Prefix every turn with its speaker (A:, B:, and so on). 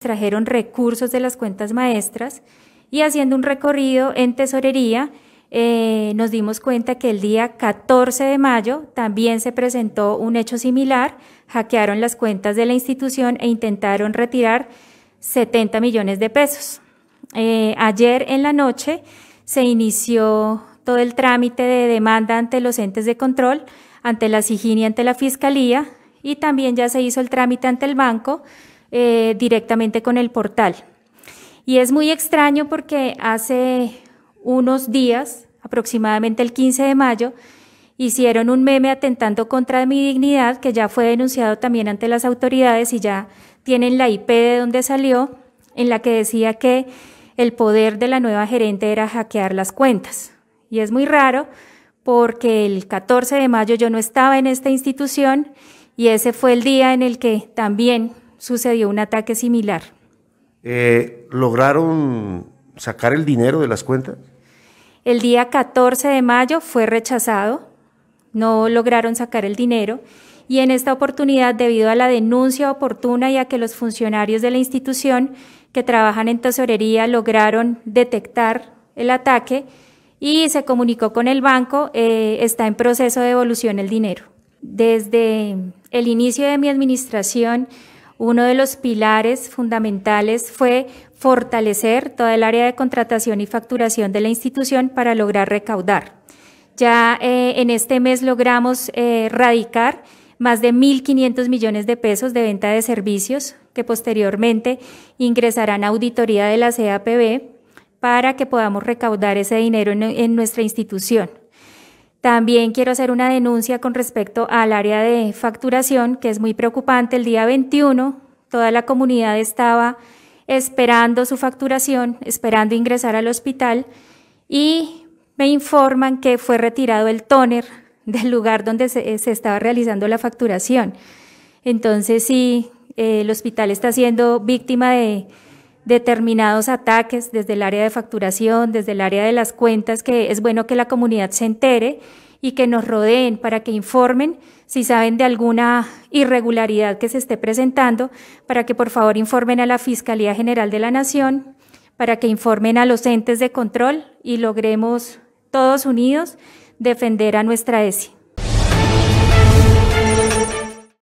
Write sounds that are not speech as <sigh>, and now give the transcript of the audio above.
A: trajeron recursos de las cuentas maestras y haciendo un recorrido en tesorería, eh, nos dimos cuenta que el día 14 de mayo también se presentó un hecho similar, hackearon las cuentas de la institución e intentaron retirar 70 millones de pesos. Eh, ayer en la noche se inició todo el trámite de demanda ante los entes de control, ante la SIGIN y ante la Fiscalía, y también ya se hizo el trámite ante el banco eh, directamente con el portal. Y es muy extraño porque hace unos días, aproximadamente el 15 de mayo, hicieron un meme atentando contra mi dignidad que ya fue denunciado también ante las autoridades y ya tienen la IP de donde salió, en la que decía que el poder de la nueva gerente era hackear las cuentas. Y es muy raro porque el 14 de mayo yo no estaba en esta institución y ese fue el día en el que también sucedió un ataque similar. Eh, ¿Lograron sacar el dinero de las cuentas? El día 14 de mayo fue rechazado, no lograron sacar el dinero y en esta oportunidad, debido a la denuncia oportuna y a que los funcionarios de la institución que trabajan en tesorería lograron detectar el ataque y se comunicó con el banco, eh, está en proceso de devolución el dinero. Desde el inicio de mi administración, uno de los pilares fundamentales fue fortalecer toda el área de contratación y facturación de la institución para lograr recaudar. Ya eh, en este mes logramos eh, radicar más de 1.500 millones de pesos de venta de servicios que posteriormente ingresarán a auditoría de la CAPB para que podamos recaudar ese dinero en nuestra institución. También quiero hacer una denuncia con respecto al área de facturación, que es muy preocupante. El día 21, toda la comunidad estaba esperando su facturación, esperando ingresar al hospital y me informan que fue retirado el tóner <laughs> del lugar donde se, estaba realizando la facturación. Entonces, sí, el hospital está siendo víctima de determinados ataques desde el área de facturación, desde el área de las cuentas, que es bueno que la comunidad se entere y que nos rodeen para que informen si saben de alguna irregularidad que se esté presentando, para que por favor informen a la Fiscalía General de la Nación, para que informen a los entes de control y logremos todos unidos defender a nuestra ESI.